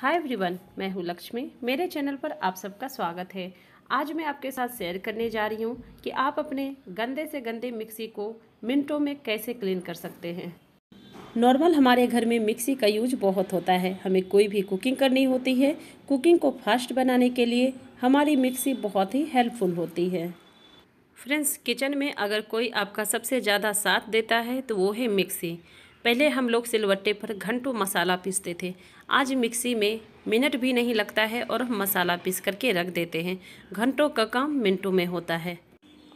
hi everyone मैं हूँ लक्ष्मी मेरे चैनल पर आप सबका स्वागत है आज मैं आपके साथ शेयर करने जा रही हूँ कि आप अपने गंदे से गंदे मिक्सी को मिनटों में कैसे क्लीन कर सकते हैं नॉर्मल हमारे घर में मिक्सी का यूज बहुत होता है हमें कोई भी कुकिंग करनी होती है कुकिंग को फास्ट बनाने के लिए हमारी मिक्सी बहुत ही हेल्पफुल होती है फ्रेंड्स किचन में अगर कोई आपका सबसे ज़्यादा साथ देता है तो वो है मिक्सी पहले हम लोग सिलवट्टे पर घंटों मसाला पीसते थे आज मिक्सी में मिनट भी नहीं लगता है और हम मसाला पीस करके रख देते हैं घंटों का काम मिनटों में होता है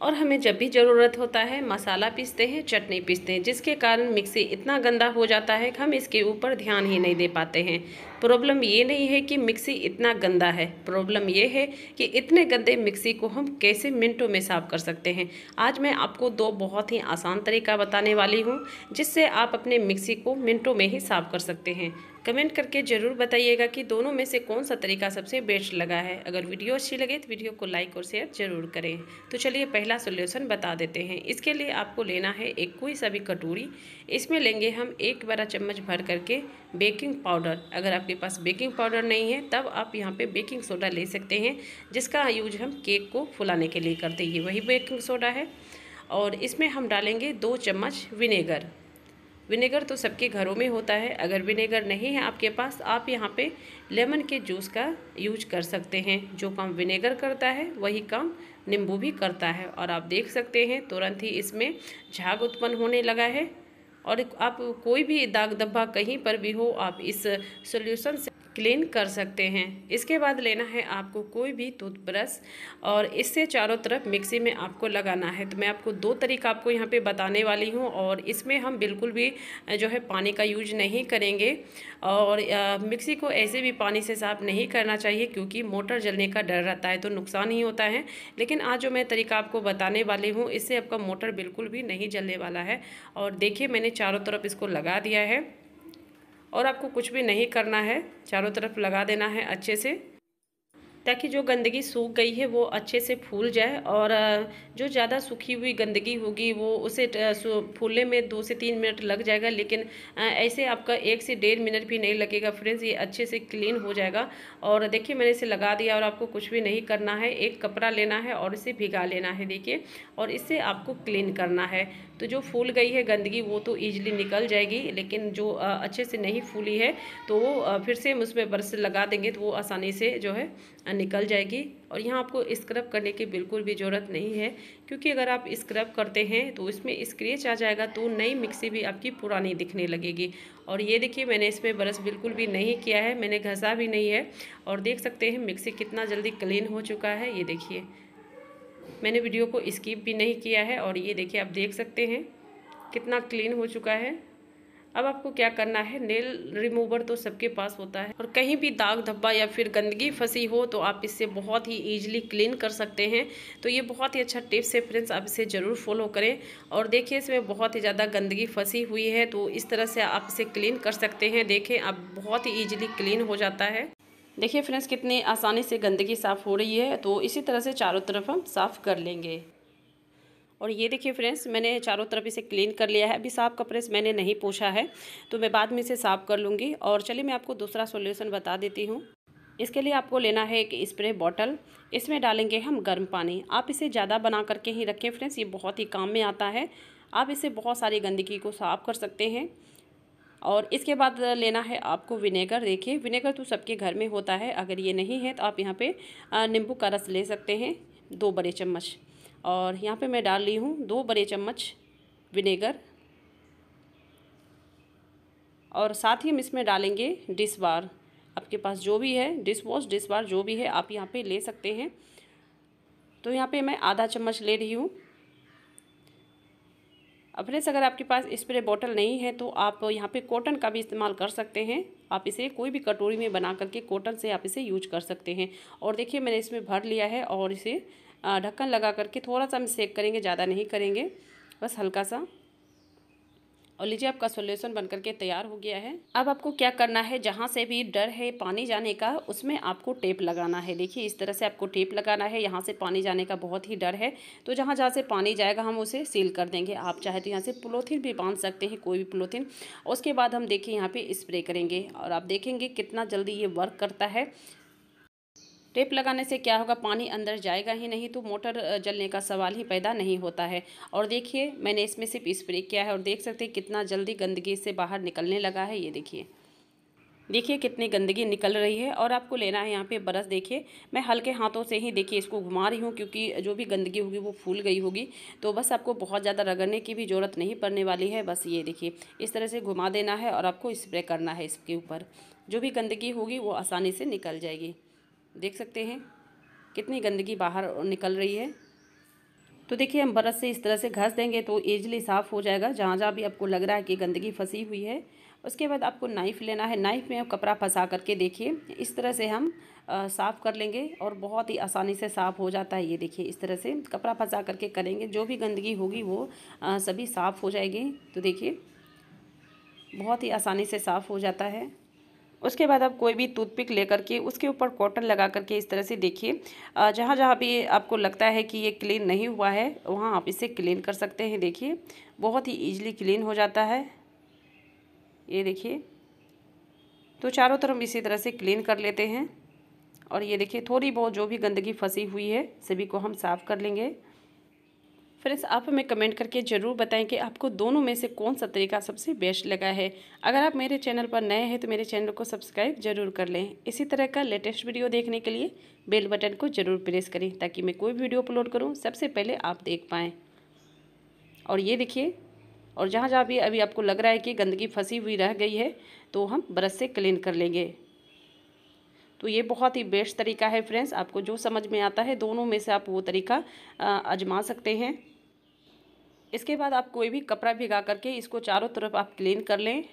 और हमें जब भी ज़रूरत होता है मसाला पीसते हैं चटनी पीसते हैं जिसके कारण मिक्सी इतना गंदा हो जाता है कि हम इसके ऊपर ध्यान ही नहीं दे पाते हैं प्रॉब्लम ये नहीं है कि मिक्सी इतना गंदा है प्रॉब्लम ये है कि इतने गंदे मिक्सी को हम कैसे मिनटों में साफ़ कर सकते हैं आज मैं आपको दो बहुत ही आसान तरीका बताने वाली हूँ जिससे आप अपने मिक्सी को मिनटों में ही साफ़ कर सकते हैं कमेंट करके ज़रूर बताइएगा कि दोनों में से कौन सा तरीका सबसे बेस्ट लगा है अगर वीडियो अच्छी लगे तो वीडियो को लाइक और शेयर ज़रूर करें तो चलिए पहला सोल्यूशन बता देते हैं इसके लिए आपको लेना है एक कोई सा भी कटोरी इसमें लेंगे हम एक बड़ा चम्मच भर करके बेकिंग पाउडर अगर आपके पास बेकिंग पाउडर नहीं है तब आप यहाँ पर बेकिंग सोडा ले सकते हैं जिसका यूज हम केक को फुलाने के लिए करते हैं वही बेकिंग सोडा है और इसमें हम डालेंगे दो चम्मच विनेगर विनेगर तो सबके घरों में होता है अगर विनेगर नहीं है आपके पास आप यहाँ पे लेमन के जूस का यूज कर सकते हैं जो काम विनेगर करता है वही काम नींबू भी करता है और आप देख सकते हैं तुरंत ही इसमें झाग उत्पन्न होने लगा है और आप कोई भी दाग धब्बा कहीं पर भी हो आप इस सोल्यूशन से क्लीन कर सकते हैं इसके बाद लेना है आपको कोई भी टूथब्रश और इससे चारों तरफ मिक्सी में आपको लगाना है तो मैं आपको दो तरीका आपको यहाँ पे बताने वाली हूँ और इसमें हम बिल्कुल भी जो है पानी का यूज नहीं करेंगे और आ, मिक्सी को ऐसे भी पानी से साफ नहीं करना चाहिए क्योंकि मोटर जलने का डर रहता है तो नुकसान ही होता है लेकिन आज जो मैं तरीका आपको बताने वाली हूँ इससे आपका मोटर बिल्कुल भी नहीं जलने वाला है और देखिए मैंने चारों तरफ इसको लगा दिया है और आपको कुछ भी नहीं करना है चारों तरफ लगा देना है अच्छे से ताकि जो गंदगी सूख गई है वो अच्छे से फूल जाए और जो ज़्यादा सूखी हुई गंदगी होगी वो उसे फूलने में दो से तीन मिनट लग जाएगा लेकिन ऐसे आपका एक से डेढ़ मिनट भी नहीं लगेगा फ्रेंड्स ये अच्छे से क्लीन हो जाएगा और देखिए मैंने इसे लगा दिया और आपको कुछ भी नहीं करना है एक कपड़ा लेना है और इसे भिगा लेना है देखिए और इससे आपको क्लीन करना है तो जो फूल गई है गंदगी वो तो ईजिली निकल जाएगी लेकिन जो अच्छे से नहीं फूली है तो फिर से हम उसमें बर्स लगा देंगे तो वो आसानी से जो है निकल जाएगी और यहाँ आपको स्क्रब करने की बिल्कुल भी ज़रूरत नहीं है क्योंकि अगर आप स्क्रब करते हैं तो इसमें स्क्रेच आ जाएगा तो नई मिक्सी भी आपकी पुरानी दिखने लगेगी और ये देखिए मैंने इसमें ब्रश बिल्कुल भी नहीं किया है मैंने घसा भी नहीं है और देख सकते हैं मिक्सी कितना जल्दी क्लीन हो चुका है ये देखिए मैंने वीडियो को स्किप भी नहीं किया है और ये देखिए आप देख सकते हैं कितना क्लीन हो चुका है अब आपको क्या करना है नेल रिमूवर तो सबके पास होता है और कहीं भी दाग धब्बा या फिर गंदगी फंसी हो तो आप इससे बहुत ही ईजिली क्लीन कर सकते हैं तो ये बहुत ही अच्छा टिप्स है फ्रेंड्स आप इसे ज़रूर फॉलो करें और देखिए इसमें बहुत ही ज़्यादा गंदगी फंसी हुई है तो इस तरह से आप इसे क्लीन कर सकते हैं देखें आप बहुत ही ईजिली क्लीन हो जाता है देखिए फ्रेंड्स कितनी आसानी से गंदगी साफ़ हो रही है तो इसी तरह से चारों तरफ हम साफ़ कर लेंगे और ये देखिए फ्रेंड्स मैंने चारों तरफ इसे क्लीन कर लिया है अभी साफ कपड़े से मैंने नहीं पूछा है तो मैं बाद में इसे साफ़ कर लूँगी और चलिए मैं आपको दूसरा सोल्यूसन बता देती हूँ इसके लिए आपको लेना है एक स्प्रे बॉटल इसमें डालेंगे हम गर्म पानी आप इसे ज़्यादा बना करके ही रखें फ्रेंड्स ये बहुत ही काम में आता है आप इसे बहुत सारी गंदगी को साफ़ कर सकते हैं और इसके बाद लेना है आपको विनेगर देखिए विनेगर तो सबके घर में होता है अगर ये नहीं है तो आप यहाँ पे नींबू का रस ले सकते हैं दो बड़े चम्मच और यहाँ पे मैं डाल रही हूँ दो बड़े चम्मच विनेगर और साथ ही हम इसमें डालेंगे डिस बार आपके पास जो भी है डिस वॉश डिस बार जो भी है आप यहाँ पे ले सकते हैं तो यहाँ पे मैं आधा चम्मच ले रही हूँ अब अगर आपके पास स्प्रे बॉटल नहीं है तो आप यहाँ पे कॉटन का भी इस्तेमाल कर सकते हैं आप इसे कोई भी कटोरी में बना करके कॉटन से आप इसे यूज कर सकते हैं और देखिए मैंने इसमें भर लिया है और इसे ढक्कन लगा करके थोड़ा सा हम सेक करेंगे ज़्यादा नहीं करेंगे बस हल्का सा और लीजिए आपका सोल्यूशन बन करके तैयार हो गया है अब आपको क्या करना है जहाँ से भी डर है पानी जाने का उसमें आपको टेप लगाना है देखिए इस तरह से आपको टेप लगाना है यहाँ से पानी जाने का बहुत ही डर है तो जहाँ जहाँ से पानी जाएगा हम उसे सील कर देंगे आप चाहे तो यहाँ से पोलोथीन भी बांध सकते हैं कोई भी पोलोथीन उसके बाद हम देखिए यहाँ पर स्प्रे करेंगे और आप देखेंगे कितना जल्दी ये वर्क करता है टेप लगाने से क्या होगा पानी अंदर जाएगा ही नहीं तो मोटर जलने का सवाल ही पैदा नहीं होता है और देखिए मैंने इसमें सिर्फ स्प्रे किया है और देख सकते हैं कितना जल्दी गंदगी से बाहर निकलने लगा है ये देखिए देखिए कितनी गंदगी निकल रही है और आपको लेना है यहाँ पे बरस देखिए मैं हल्के हाथों से ही देखिए इसको घुमा रही हूँ क्योंकि जो भी गंदगी होगी वो फूल गई होगी तो बस आपको बहुत ज़्यादा रगड़ने की भी ज़रूरत नहीं पड़ने वाली है बस ये देखिए इस तरह से घुमा देना है और आपको स्प्रे करना है इसके ऊपर जो भी गंदगी होगी वो आसानी से निकल जाएगी देख सकते हैं कितनी गंदगी बाहर निकल रही है तो देखिए हम बरस से इस तरह से घस देंगे तो ईजली साफ़ हो जाएगा जहाँ जहाँ भी आपको लग रहा है कि गंदगी फंसी हुई है उसके बाद आपको नाइफ़ लेना है नाइफ़ में आप कपड़ा फंसा करके देखिए इस तरह से हम साफ़ कर लेंगे और बहुत ही आसानी से साफ़ हो जाता है ये देखिए इस तरह से कपड़ा फंसा करके करेंगे जो भी गंदगी होगी वो आ, सभी साफ़ हो जाएगी तो देखिए बहुत ही आसानी से साफ़ हो जाता है उसके बाद आप कोई भी टूथपिक लेकर के उसके ऊपर कॉटन लगा करके इस तरह से देखिए जहाँ जहाँ भी आपको लगता है कि ये क्लीन नहीं हुआ है वहाँ आप इसे क्लीन कर सकते हैं देखिए बहुत ही ईजिली क्लीन हो जाता है ये देखिए तो चारों तरफ इसी तरह से क्लीन कर लेते हैं और ये देखिए थोड़ी बहुत जो भी गंदगी फंसी हुई है सभी को हम साफ़ कर लेंगे फ्रेंड्स आप हमें कमेंट करके ज़रूर बताएं कि आपको दोनों में से कौन सा तरीका सबसे बेस्ट लगा है अगर आप मेरे चैनल पर नए हैं तो मेरे चैनल को सब्सक्राइब जरूर कर लें इसी तरह का लेटेस्ट वीडियो देखने के लिए बेल बटन को ज़रूर प्रेस करें ताकि मैं कोई वीडियो अपलोड करूँ सबसे पहले आप देख पाएँ और ये देखिए और जहाँ जहाँ भी अभी आपको लग रहा है कि गंदगी फंसी हुई रह गई है तो हम ब्रश से क्लीन कर लेंगे तो ये बहुत ही बेस्ट तरीका है फ्रेंड्स आपको जो समझ में आता है दोनों में से आप वो तरीका आजमा सकते हैं इसके बाद आप कोई भी कपड़ा भिगा करके इसको चारों तरफ आप क्लीन कर लें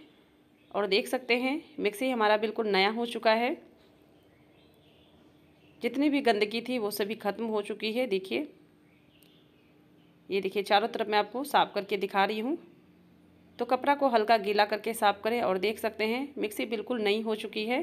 और देख सकते हैं मिक्सी हमारा बिल्कुल नया हो चुका है जितनी भी गंदगी थी वो सभी ख़त्म हो चुकी है देखिए ये देखिए चारों तरफ मैं आपको साफ़ करके दिखा रही हूँ तो कपड़ा को हल्का गीला करके साफ़ करें और देख सकते हैं मिक्सी बिल्कुल नई हो चुकी है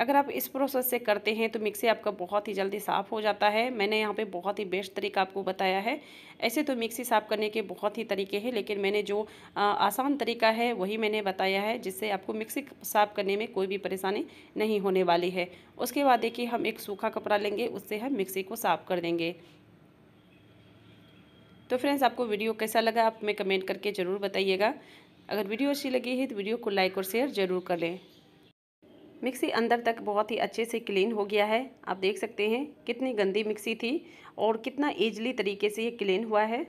अगर आप इस प्रोसेस से करते हैं तो मिक्सी आपका बहुत ही जल्दी साफ़ हो जाता है मैंने यहाँ पे बहुत ही बेस्ट तरीका आपको बताया है ऐसे तो मिक्सी साफ़ करने के बहुत ही तरीके हैं लेकिन मैंने जो आ, आसान तरीका है वही मैंने बताया है जिससे आपको मिक्सी साफ़ करने में कोई भी परेशानी नहीं होने वाली है उसके बाद देखिए हम एक सूखा कपड़ा लेंगे उससे हम मिक्सी को साफ़ कर देंगे तो फ्रेंड्स आपको वीडियो कैसा लगा आप हमें कमेंट करके ज़रूर बताइएगा अगर वीडियो अच्छी लगी है तो वीडियो को लाइक और शेयर ज़रूर कर लें मिक्सी अंदर तक बहुत ही अच्छे से क्लीन हो गया है आप देख सकते हैं कितनी गंदी मिक्सी थी और कितना ईजली तरीके से ये क्लीन हुआ है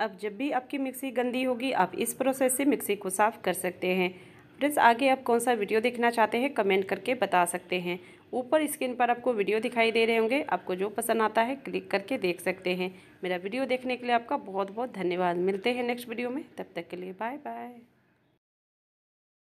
अब जब भी आपकी मिक्सी गंदी होगी आप इस प्रोसेस से मिक्सी को साफ़ कर सकते हैं फ्रेंड्स आगे आप कौन सा वीडियो देखना चाहते हैं कमेंट करके बता सकते हैं ऊपर स्क्रीन पर आपको वीडियो दिखाई दे रहे होंगे आपको जो पसंद आता है क्लिक करके देख सकते हैं मेरा वीडियो देखने के लिए आपका बहुत बहुत धन्यवाद मिलते हैं नेक्स्ट वीडियो में तब तक के लिए बाय बाय